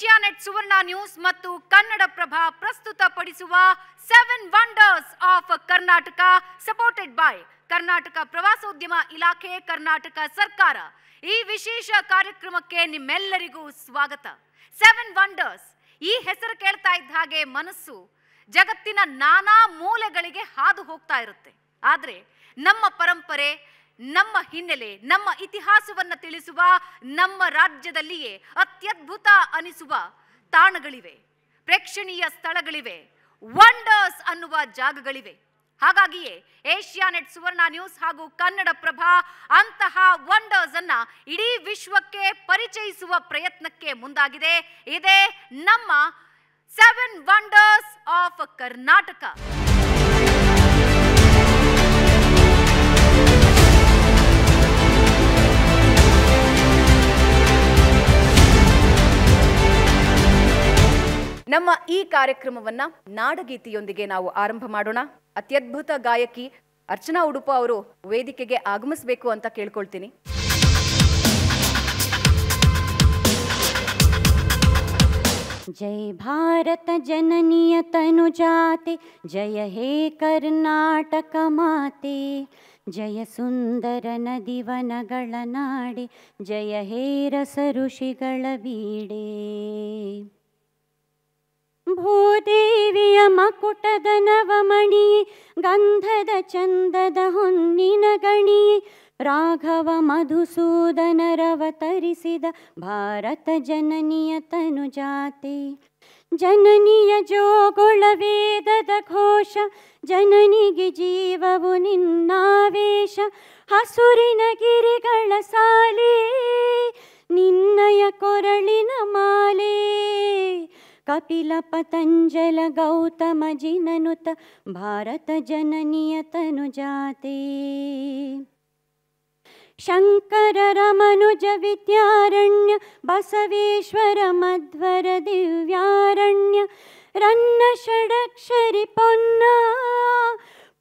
Asianet ಸುವರ್ಣ news ಮತ್ತು ಕನ್ನಡ ಪ್ರಭಾ ಪ್ರಸ್ತುತಪಡಿಸುವ seven wonders of Karnataka supported by Karnataka ಪ್ರವಾಸೋದ್ಯಮ ಇಲಾಖೆ ಕರ್ನಾಟಕ ಸರ್ಕಾರ ಈ ವಿಶೇಷ ಕಾರ್ಯಕ್ರಮಕ್ಕೆ ನಿಮ್ಮೆಲ್ಲರಿಗೂ ಸ್ವಾಗತ ಸೆವೆನ್ ವಂಡರ್ಸ್ ಈ ಹೆಸರು ಕೇಳ್ತಾ ಇದ್ದ ಹಾಗೆ ಮನಸ್ಸು ಜಗತ್ತಿನ ನಾನಾ ಮೂಲೆಗಳಿಗೆ ಹಾದು ಹೋಗ್ತಾ ಇರುತ್ತೆ ಆದರೆ ನಮ್ಮ ಪರಂಪರೆ ನಮ್ಮ ಹಿನ್ನೆಲೆ ನಮ್ಮ ಇತಿಹಾಸವನ್ನು ತಿಳಿಸುವ ನಮ್ಮ ರಾಜ್ಯದಲ್ಲಿಯೇ ಅತ್ಯದ್ಭುತ ಅನಿಸುವ ತಾಣಗಳಿವೆ ಪ್ರೇಕ್ಷಣೀಯ ಸ್ಥಳಗಳಿವೆ ವಂಡರ್ಸ್ ಅನ್ನುವ ಜಾಗಗಳಿವೆ ಹಾಗಾಗಿಯೇ ಏಷ್ಯಾನೆಟ್ ಸುವರ್ಣ ನ್ಯೂಸ್ ಹಾಗೂ ಕನ್ನಡ ಪ್ರಭ ಅಂತಹ ವಂಡರ್ಸ್ ಅನ್ನ ಇಡೀ ವಿಶ್ವಕ್ಕೆ ಪರಿಚಯಿಸುವ ಪ್ರಯತ್ನಕ್ಕೆ ಮುಂದಾಗಿದೆ ಇದೇ ನಮ್ಮ ಸೆವೆನ್ ವಂಡರ್ಸ್ ಆಫ್ ಕರ್ನಾಟಕ ನಮ್ಮ ಈ ಕಾರ್ಯಕ್ರಮವನ್ನ ನಾಡಗೀತೆಯೊಂದಿಗೆ ನಾವು ಆರಂಭ ಮಾಡೋಣ ಅತ್ಯದ್ಭುತ ಗಾಯಕಿ ಅರ್ಚನಾ ಉಡುಪ ಅವರು ವೇದಿಕೆಗೆ ಆಗಮಿಸಬೇಕು ಅಂತ ಕೇಳ್ಕೊಳ್ತೀನಿ ಭಾರತ ಭಾರತ जननीय ಜಯ ಹೇ ಕರ್ನಾಟಕ ಮಾತೆ ಜಯ ಸುಂದರ ಸುಂದರ ವನಗಳ ನಾಡಿ ಜಯ ಹೇ ರಸ ಋಷಿಗಳ ಬೀಡೇ ಭೂದೇವಿಯ ಮಕುಟದ ನವಮಣಿ ಗಂಧದ ಚಂದದ ಹೊನ್ನಿನ ಗಣಿ ರಾಘವ ಮಧುಸೂದನರವತರಿಸಿದ ಭಾರತ ಜನನಿಯ ತನುಜಾತಿ ಜನನಿಯ ಜೋಗುಳ ವೇದದ ಘೋಷ ಜನನಿಗೆ ಜೀವವು ನಿನ್ನಾವೇಶ ಹಸುರಿನ ಗಿರಿಗಳ ಸಾಲೇ ನಿನ್ನಯ ಕೊರಳಿನ ಮಾಲೆ कपिलपतञ्जलगौतमजिननुत भारतजननियतनुजाते ननुत भारतजननियतनुजाती शङ्करमनुज विद्यारण्य बसवेश्वर मध्वर दिव्यारण्य रन्नषडक्षरिपुन्ना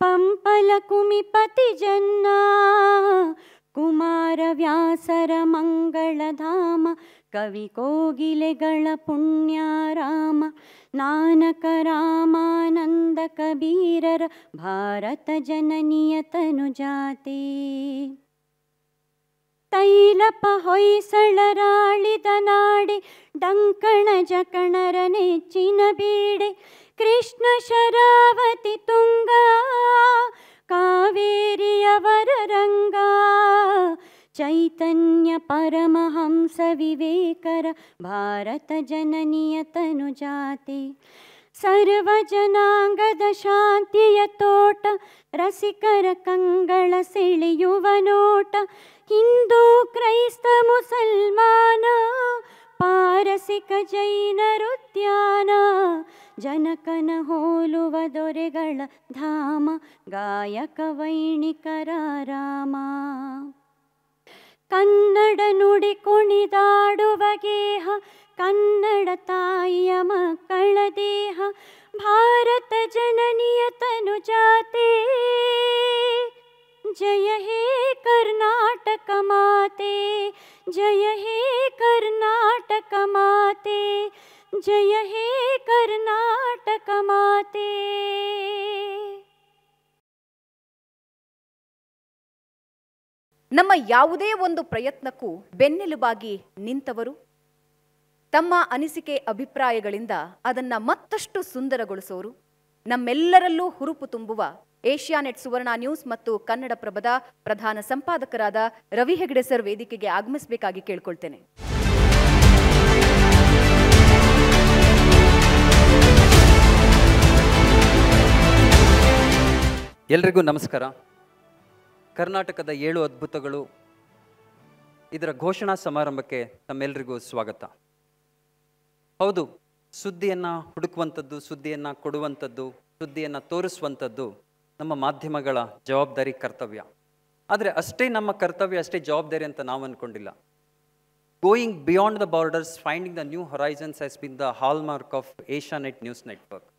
पम्पलकुमिपतिजन्ना कुमारव्यासर मङ्गल कवि कोगिलेल पुण्य नानक रामानन्द कबीरर भारत जननियतनुजाती तैलपहोसळराळिनाडि डङ्कण जकणर नेचिन बीडे कृष्ण शरावति तुङ्गा कावेरि चैतन्य परमहंस विवेकर भारतजननियतनुजाति सर्वजनाङ्गदशान्ति तोट रसिकर कङ्गळसिलय नोट हिन्दू क्रैस्तमुसल्मान पारसिक जैनरुद्यान जनकन होलुवदोरे धाम गायक वैणिकर रामा ಕನ್ನಡ ನುಡಿ ಕುಣಿದಾಡುವ ಗೇಹ ಕನ್ನಡ ತಾಯಿಯ ಮಕ್ಕಳ ದೇಹ ಭಾರತ ಜನನಿಯ ತನು ಜಾತೆ ಜಯ ಹೇ ಕರ್ನಾಟಕ ಮಾತೆ ಜಯ ಹೇ ಕರ್ನಾಟಕ ಮಾತೆ ಜಯ ಹೇ ಕರ್ನಾಟಕ ಮಾತೆ ನಮ್ಮ ಯಾವುದೇ ಒಂದು ಪ್ರಯತ್ನಕ್ಕೂ ಬೆನ್ನೆಲುಬಾಗಿ ನಿಂತವರು ತಮ್ಮ ಅನಿಸಿಕೆ ಅಭಿಪ್ರಾಯಗಳಿಂದ ಅದನ್ನು ಮತ್ತಷ್ಟು ಸುಂದರಗೊಳಿಸೋರು ನಮ್ಮೆಲ್ಲರಲ್ಲೂ ಹುರುಪು ತುಂಬುವ ಏಷ್ಯಾನೆಟ್ ಸುವರ್ಣ ನ್ಯೂಸ್ ಮತ್ತು ಕನ್ನಡಪ್ರಭದ ಪ್ರಧಾನ ಸಂಪಾದಕರಾದ ರವಿ ಹೆಗಡೆ ಸರ್ ವೇದಿಕೆಗೆ ಆಗಮಿಸಬೇಕಾಗಿ ಕೇಳ್ಕೊಳ್ತೇನೆ ಎಲ್ರಿಗೂ ನಮಸ್ಕಾರ ಕರ್ನಾಟಕದ ಏಳು ಅದ್ಭುತಗಳು ಇದರ ಘೋಷಣಾ ಸಮಾರಂಭಕ್ಕೆ ತಮ್ಮೆಲ್ಲರಿಗೂ ಸ್ವಾಗತ ಹೌದು ಸುದ್ದಿಯನ್ನು ಹುಡುಕುವಂಥದ್ದು ಸುದ್ದಿಯನ್ನು ಕೊಡುವಂಥದ್ದು ಸುದ್ದಿಯನ್ನು ತೋರಿಸುವಂಥದ್ದು ನಮ್ಮ ಮಾಧ್ಯಮಗಳ ಜವಾಬ್ದಾರಿ ಕರ್ತವ್ಯ ಆದರೆ ಅಷ್ಟೇ ನಮ್ಮ ಕರ್ತವ್ಯ ಅಷ್ಟೇ ಜವಾಬ್ದಾರಿ ಅಂತ ನಾವು ಅಂದ್ಕೊಂಡಿಲ್ಲ going beyond the borders finding the new horizons has been the hallmark of Asianet news network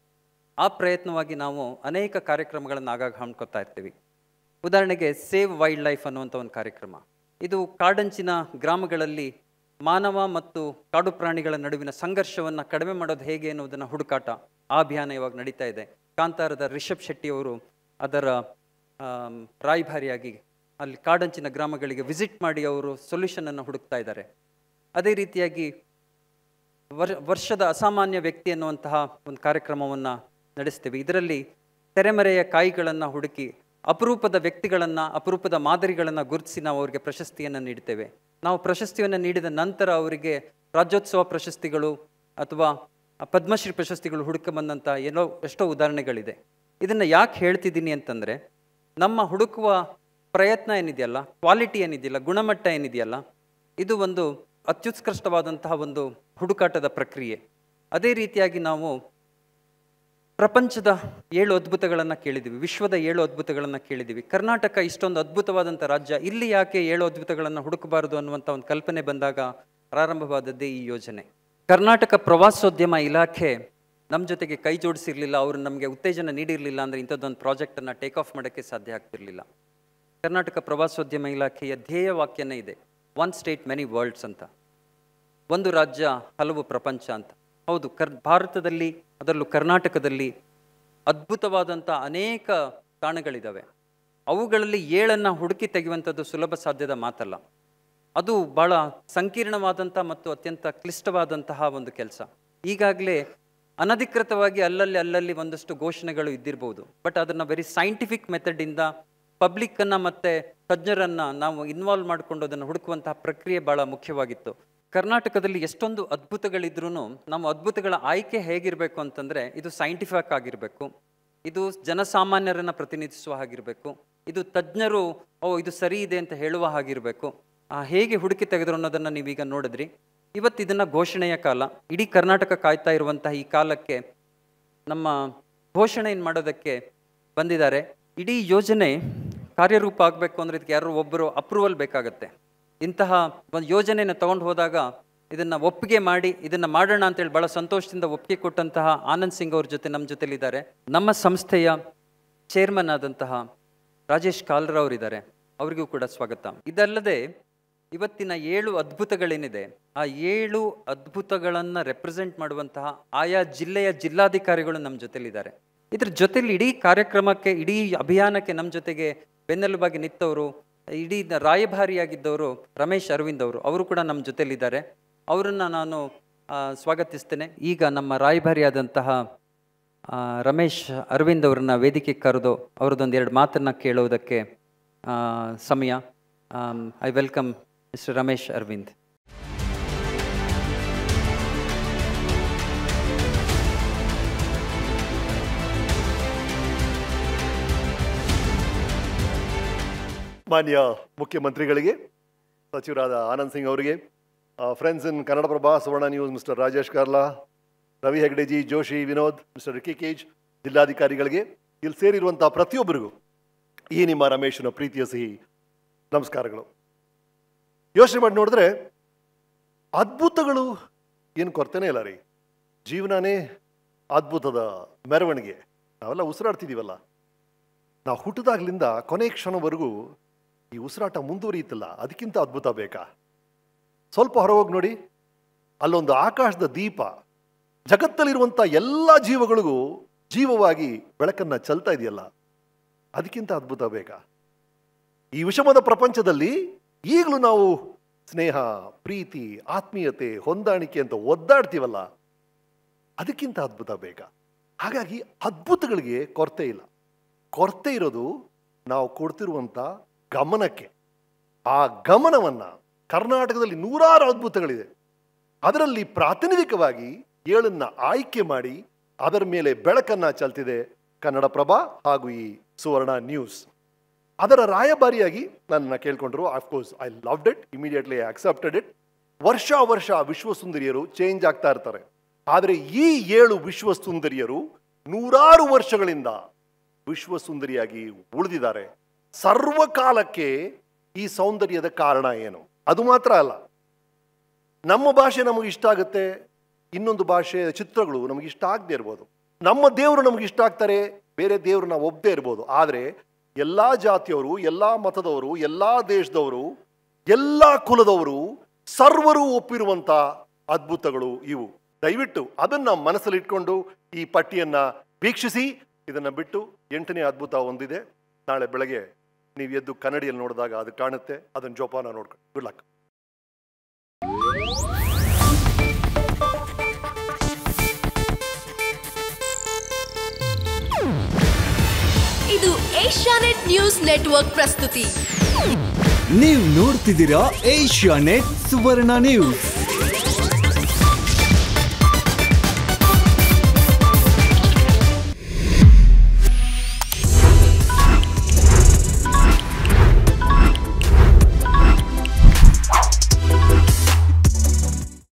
ಆ ಪ್ರಯತ್ನವಾಗಿ ನಾವು ಅನೇಕ ಕಾರ್ಯಕ್ರಮಗಳನ್ನು ಆಗಾಗ ಹಮ್ಮಿಕೊತಾ ಇರ್ತೀವಿ ಉದಾಹರಣೆಗೆ ಸೇವ್ ವೈಲ್ಡ್ ಲೈಫ್ ಅನ್ನುವಂಥ ಒಂದು ಕಾರ್ಯಕ್ರಮ ಇದು ಕಾಡಂಚಿನ ಗ್ರಾಮಗಳಲ್ಲಿ ಮಾನವ ಮತ್ತು ಕಾಡು ಪ್ರಾಣಿಗಳ ನಡುವಿನ ಸಂಘರ್ಷವನ್ನು ಕಡಿಮೆ ಮಾಡೋದು ಹೇಗೆ ಅನ್ನೋದನ್ನು ಹುಡುಕಾಟ ಆ ಅಭಿಯಾನ ಇವಾಗ ನಡೀತಾ ಇದೆ ಕಾಂತಾರದ ರಿಷಬ್ ಶೆಟ್ಟಿಯವರು ಅದರ ರಾಯಭಾರಿಯಾಗಿ ಅಲ್ಲಿ ಕಾಡಂಚಿನ ಗ್ರಾಮಗಳಿಗೆ ವಿಸಿಟ್ ಮಾಡಿ ಅವರು ಸೊಲ್ಯೂಷನನ್ನು ಹುಡುಕ್ತಾ ಇದ್ದಾರೆ ಅದೇ ರೀತಿಯಾಗಿ ವರ್ ವರ್ಷದ ಅಸಾಮಾನ್ಯ ವ್ಯಕ್ತಿ ಅನ್ನುವಂತಹ ಒಂದು ಕಾರ್ಯಕ್ರಮವನ್ನು ನಡೆಸ್ತೀವಿ ಇದರಲ್ಲಿ ತೆರೆಮರೆಯ ಕಾಯಿಗಳನ್ನು ಹುಡುಕಿ ಅಪರೂಪದ ವ್ಯಕ್ತಿಗಳನ್ನು ಅಪರೂಪದ ಮಾದರಿಗಳನ್ನು ಗುರುತಿಸಿ ನಾವು ಅವರಿಗೆ ಪ್ರಶಸ್ತಿಯನ್ನು ನೀಡುತ್ತೇವೆ ನಾವು ಪ್ರಶಸ್ತಿಯನ್ನು ನೀಡಿದ ನಂತರ ಅವರಿಗೆ ರಾಜ್ಯೋತ್ಸವ ಪ್ರಶಸ್ತಿಗಳು ಅಥವಾ ಪದ್ಮಶ್ರೀ ಪ್ರಶಸ್ತಿಗಳು ಬಂದಂಥ ಏನೋ ಎಷ್ಟೋ ಉದಾಹರಣೆಗಳಿದೆ ಇದನ್ನು ಯಾಕೆ ಹೇಳ್ತಿದ್ದೀನಿ ಅಂತಂದರೆ ನಮ್ಮ ಹುಡುಕುವ ಪ್ರಯತ್ನ ಏನಿದೆಯಲ್ಲ ಕ್ವಾಲಿಟಿ ಏನಿದೆಯಲ್ಲ ಗುಣಮಟ್ಟ ಏನಿದೆಯಲ್ಲ ಇದು ಒಂದು ಅತ್ಯುತ್ಕೃಷ್ಟವಾದಂತಹ ಒಂದು ಹುಡುಕಾಟದ ಪ್ರಕ್ರಿಯೆ ಅದೇ ರೀತಿಯಾಗಿ ನಾವು ಪ್ರಪಂಚದ ಏಳು ಅದ್ಭುತಗಳನ್ನು ಕೇಳಿದ್ದೀವಿ ವಿಶ್ವದ ಏಳು ಅದ್ಭುತಗಳನ್ನು ಕೇಳಿದ್ದೀವಿ ಕರ್ನಾಟಕ ಇಷ್ಟೊಂದು ಅದ್ಭುತವಾದಂಥ ರಾಜ್ಯ ಇಲ್ಲಿ ಯಾಕೆ ಏಳು ಅದ್ಭುತಗಳನ್ನು ಹುಡುಕಬಾರದು ಅನ್ನುವಂಥ ಒಂದು ಕಲ್ಪನೆ ಬಂದಾಗ ಪ್ರಾರಂಭವಾದದ್ದೇ ಈ ಯೋಜನೆ ಕರ್ನಾಟಕ ಪ್ರವಾಸೋದ್ಯಮ ಇಲಾಖೆ ನಮ್ಮ ಜೊತೆಗೆ ಕೈ ಜೋಡಿಸಿರಲಿಲ್ಲ ಅವರು ನಮಗೆ ಉತ್ತೇಜನ ನೀಡಿರಲಿಲ್ಲ ಅಂದರೆ ಇಂಥದ್ದೊಂದು ಪ್ರಾಜೆಕ್ಟನ್ನು ಟೇಕ್ ಆಫ್ ಮಾಡೋಕ್ಕೆ ಸಾಧ್ಯ ಆಗ್ತಿರಲಿಲ್ಲ ಕರ್ನಾಟಕ ಪ್ರವಾಸೋದ್ಯಮ ಇಲಾಖೆಯ ಧ್ಯೇಯ ವಾಕ್ಯನೇ ಇದೆ ಒನ್ ಸ್ಟೇಟ್ ಮೆನಿ ವರ್ಲ್ಡ್ಸ್ ಅಂತ ಒಂದು ರಾಜ್ಯ ಹಲವು ಪ್ರಪಂಚ ಅಂತ ಹೌದು ಕರ್ ಭಾರತದಲ್ಲಿ ಅದರಲ್ಲೂ ಕರ್ನಾಟಕದಲ್ಲಿ ಅದ್ಭುತವಾದಂಥ ಅನೇಕ ತಾಣಗಳಿದ್ದಾವೆ ಅವುಗಳಲ್ಲಿ ಏಳನ್ನು ಹುಡುಕಿ ತೆಗೆಯುವಂಥದ್ದು ಸುಲಭ ಸಾಧ್ಯದ ಮಾತಲ್ಲ ಅದು ಬಹಳ ಸಂಕೀರ್ಣವಾದಂಥ ಮತ್ತು ಅತ್ಯಂತ ಕ್ಲಿಷ್ಟವಾದಂತಹ ಒಂದು ಕೆಲಸ ಈಗಾಗಲೇ ಅನಧಿಕೃತವಾಗಿ ಅಲ್ಲಲ್ಲಿ ಅಲ್ಲಲ್ಲಿ ಒಂದಷ್ಟು ಘೋಷಣೆಗಳು ಇದ್ದಿರ್ಬೋದು ಬಟ್ ಅದನ್ನು ವೆರಿ ಸೈಂಟಿಫಿಕ್ ಮೆಥಡಿಂದ ಪಬ್ಲಿಕ್ಕನ್ನು ಮತ್ತು ತಜ್ಞರನ್ನು ನಾವು ಇನ್ವಾಲ್ವ್ ಮಾಡಿಕೊಂಡು ಅದನ್ನು ಹುಡುಕುವಂತಹ ಪ್ರಕ್ರಿಯೆ ಭಾಳ ಮುಖ್ಯವಾಗಿತ್ತು ಕರ್ನಾಟಕದಲ್ಲಿ ಎಷ್ಟೊಂದು ಅದ್ಭುತಗಳಿದ್ರೂ ನಮ್ಮ ಅದ್ಭುತಗಳ ಆಯ್ಕೆ ಹೇಗಿರಬೇಕು ಅಂತಂದರೆ ಇದು ಸೈಂಟಿಫಿಕ್ ಆಗಿರಬೇಕು ಇದು ಜನಸಾಮಾನ್ಯರನ್ನು ಪ್ರತಿನಿಧಿಸುವ ಹಾಗಿರಬೇಕು ಇದು ತಜ್ಞರು ಓ ಇದು ಸರಿ ಇದೆ ಅಂತ ಹೇಳುವ ಹಾಗಿರಬೇಕು ಹೇಗೆ ಹುಡುಕಿ ತೆಗೆದ್ರು ಅನ್ನೋದನ್ನು ನೀವೀಗ ನೋಡಿದ್ರಿ ಇವತ್ತು ಇದನ್ನು ಘೋಷಣೆಯ ಕಾಲ ಇಡೀ ಕರ್ನಾಟಕ ಕಾಯ್ತಾ ಇರುವಂತಹ ಈ ಕಾಲಕ್ಕೆ ನಮ್ಮ ಘೋಷಣೆಯನ್ನು ಮಾಡೋದಕ್ಕೆ ಬಂದಿದ್ದಾರೆ ಇಡೀ ಯೋಜನೆ ಕಾರ್ಯರೂಪ ಆಗಬೇಕು ಅಂದರೆ ಇದಕ್ಕೆ ಯಾರು ಒಬ್ಬರು ಅಪ್ರೂವಲ್ ಬೇಕಾಗತ್ತೆ ಇಂತಹ ಒಂದು ಯೋಜನೆಯನ್ನು ತಗೊಂಡು ಹೋದಾಗ ಇದನ್ನು ಒಪ್ಪಿಗೆ ಮಾಡಿ ಇದನ್ನು ಮಾಡೋಣ ಅಂತೇಳಿ ಭಾಳ ಸಂತೋಷದಿಂದ ಒಪ್ಪಿಗೆ ಕೊಟ್ಟಂತಹ ಆನಂದ್ ಸಿಂಗ್ ಅವ್ರ ಜೊತೆ ನಮ್ಮ ಜೊತೆಲಿದ್ದಾರೆ ನಮ್ಮ ಸಂಸ್ಥೆಯ ಚೇರ್ಮನ್ ಆದಂತಹ ರಾಜೇಶ್ ಕಾಲ್ರ ಅವರಿದ್ದಾರೆ ಅವರಿಗೂ ಕೂಡ ಸ್ವಾಗತ ಇದಲ್ಲದೆ ಇವತ್ತಿನ ಏಳು ಅದ್ಭುತಗಳೇನಿದೆ ಆ ಏಳು ಅದ್ಭುತಗಳನ್ನು ರೆಪ್ರೆಸೆಂಟ್ ಮಾಡುವಂತಹ ಆಯಾ ಜಿಲ್ಲೆಯ ಜಿಲ್ಲಾಧಿಕಾರಿಗಳು ನಮ್ಮ ಜೊತೆಲಿದ್ದಾರೆ ಇದ್ರ ಜೊತೆಲಿ ಇಡೀ ಕಾರ್ಯಕ್ರಮಕ್ಕೆ ಇಡೀ ಅಭಿಯಾನಕ್ಕೆ ನಮ್ಮ ಜೊತೆಗೆ ಬೆನ್ನೆಲುಬಾಗಿ ನಿಂತವರು ಇಡೀ ರಾಯಭಾರಿಯಾಗಿದ್ದವರು ರಮೇಶ್ ಅರವಿಂದ್ ಅವರು ಅವರು ಕೂಡ ನಮ್ಮ ಜೊತೆಯಲ್ಲಿದ್ದಾರೆ ಅವರನ್ನು ನಾನು ಸ್ವಾಗತಿಸ್ತೇನೆ ಈಗ ನಮ್ಮ ರಾಯಭಾರಿಯಾದಂತಹ ರಮೇಶ್ ಅರವಿಂದ್ ಅವರನ್ನ ವೇದಿಕೆಗೆ ಕರೆದು ಅವ್ರದ್ದೊಂದು ಎರಡು ಮಾತನ್ನು ಕೇಳುವುದಕ್ಕೆ ಸಮಯ I welcome Mister Ramesh Aravind ಮಾನ್ಯ ಮುಖ್ಯಮಂತ್ರಿಗಳಿಗೆ ಸಚಿವರಾದ ಆನಂದ್ ಸಿಂಗ್ ಅವರಿಗೆ friends in Kannadaprabha Suvarna news Mister Rajesh Kalra Ravi Hegdeji Joshi Vinod Mister Ricky Kej ಜಿಲ್ಲಾಧಿಕಾರಿಗಳಿಗೆ ಇಲ್ಲಿ ಸೇರಿರುವಂತಹ ಪ್ರತಿಯೊಬ್ಬರಿಗೂ ಈ ನಿಮ್ಮ ರಮೇಶನ ಪ್ರೀತಿಯ ಸಿಹಿ ನಮಸ್ಕಾರಗಳು ಯೋಚನೆ ಮಾಡಿ ನೋಡಿದ್ರೆ ಅದ್ಭುತಗಳು ಏನು ಕೊರತೆನೇ ಇಲ್ಲ ರೀ ಜೀವನನೇ ಅದ್ಭುತದ ಮೆರವಣಿಗೆ ನಾವೆಲ್ಲ ಉಸಿರಾಡ್ತಿದ್ದೀವಲ್ಲ ನಾವು ಹುಟ್ಟಿದಾಗ್ಲಿಂದ ಕೊನೆ ಕ್ಷಣವರೆಗೂ ಈ ಉಸಿರಾಟ ಮುಂದುವರಿಯುತ್ತಲ್ಲ ಅದಕ್ಕಿಂತ ಅದ್ಭುತ ಬೇಕಾ ಸ್ವಲ್ಪ ಹೊರಹೋಗಿ ನೋಡಿ ಅಲ್ಲೊಂದು ಆಕಾಶದ ದೀಪ ಜಗತ್ತಲ್ಲಿರುವಂಥ ಎಲ್ಲ ಜೀವಗಳಿಗೂ ಜೀವವಾಗಿ ಬೆಳಕನ್ನು ಚಲ್ತಾ ಇದೆಯಲ್ಲ ಅದಕ್ಕಿಂತ ಅದ್ಭುತ ಬೇಕಾ ಈ ವಿಷಮದ ಪ್ರಪಂಚದಲ್ಲಿ ಈಗಲೂ ನಾವು ಸ್ನೇಹ ಪ್ರೀತಿ ಆತ್ಮೀಯತೆ ಹೊಂದಾಣಿಕೆ ಅಂತ ಒದ್ದಾಡ್ತೀವಲ್ಲ ಅದಕ್ಕಿಂತ ಅದ್ಭುತ ಬೇಕಾ ಹಾಗಾಗಿ ಅದ್ಭುತಗಳಿಗೆ ಕೊರತೆ ಇಲ್ಲ ಕೊರತೆ ಇರೋದು ನಾವು ಕೊಡ್ತಿರುವಂಥ ಗಮನಕ್ಕೆ ಆ ಗಮನವನ್ನು ಕರ್ನಾಟಕದಲ್ಲಿ ನೂರಾರು ಅದ್ಭುತಗಳಿದೆ ಅದರಲ್ಲಿ ಪ್ರಾತಿನಿಧಿಕವಾಗಿ ಏಳನ್ನ ಆಯ್ಕೆ ಮಾಡಿ ಅದರ ಮೇಲೆ ಬೆಳಕನ್ನು ಚಲ್ತಿದೆ ಕನ್ನಡ ಪ್ರಭಾ ಹಾಗೂ ಈ ಸುವರ್ಣ ನ್ಯೂಸ್ ಅದರ ರಾಯಭಾರಿಯಾಗಿ ನನ್ನ ಕೇಳ್ಕೊಂಡ್ರು of course I loved it immediately I accepted it ವರ್ಷ ವರ್ಷ ವಿಶ್ವಸುಂದರಿಯರು ಚೇಂಜ್ ಆಗ್ತಾ ಇರ್ತಾರೆ ಆದರೆ ಈ ಏಳು ವಿಶ್ವಸುಂದರಿಯರು ನೂರಾರು ವರ್ಷಗಳಿಂದ ವಿಶ್ವಸುಂದರಿಯಾಗಿ ಉಳಿದಿದ್ದಾರೆ ಸರ್ವಕಾಲಕ್ಕೆ ಈ ಸೌಂದರ್ಯದ ಕಾರಣ ಏನು ಅದು ಮಾತ್ರ ಅಲ್ಲ ನಮ್ಮ ಭಾಷೆ ನಮಗೆ ಇಷ್ಟ ಆಗುತ್ತೆ ಇನ್ನೊಂದು ಭಾಷೆಯ ಚಿತ್ರಗಳು ನಮಗೆ ಇಷ್ಟ ಆಗದೆ ಇರ್ಬೋದು ನಮ್ಮ ದೇವರು ನಮಗೆ ಇಷ್ಟ ಆಗ್ತಾರೆ ಬೇರೆ ದೇವರು ನಾವು ಒಬ್ಬದೇ ಇರ್ಬೋದು ಆದರೆ ಎಲ್ಲ ಜಾತಿಯವರು ಎಲ್ಲ ಮತದವರು ಎಲ್ಲ ದೇಶದವರು ಎಲ್ಲ ಕುಲದವರು ಸರ್ವರು ಒಪ್ಪಿರುವಂಥ ಅದ್ಭುತಗಳು ಇವು ದಯವಿಟ್ಟು ಅದನ್ನು ಮನಸ್ಸಲ್ಲಿಟ್ಕೊಂಡು ಈ ಪಟ್ಟಿಯನ್ನು ವೀಕ್ಷಿಸಿ ಇದನ್ನು ಬಿಟ್ಟು ಎಂಟನೇ ಅದ್ಭುತ ಹೊಂದಿದೆ ನಾಳೆ ಬೆಳಗ್ಗೆ ನೀವು ಎದ್ದು ಕನ್ನಡಿಯಲ್ಲಿ ನೋಡಿದಾಗ ಅದು ಕಾಣುತ್ತೆ ಅದನ್ನು ಜೋಪಾನ ನೋಡ್ಕೊಂಡು ಗುಡ್ ಲಕ್ ಇದು ಏಷ್ಯಾನೆಟ್ ನ್ಯೂಸ್ ನೆಟ್ವರ್ಕ್ ಪ್ರಸ್ತುತಿ ನೀವು ನೋಡ್ತಿದ್ದೀರಾ ಏಷ್ಯಾನೆಟ್ ಸುವರ್ಣ ನ್ಯೂಸ್